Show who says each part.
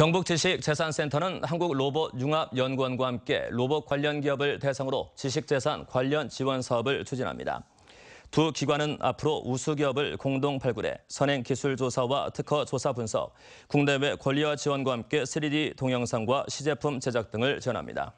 Speaker 1: 경북지식재산센터는 한국로봇융합연구원과 함께 로봇 관련 기업을 대상으로 지식재산 관련 지원 사업을 추진합니다. 두 기관은 앞으로 우수 기업을 공동 발굴해 선행 기술 조사와 특허 조사 분석, 국내외 권리화 지원과 함께 3D 동영상과 시제품 제작 등을 전합니다.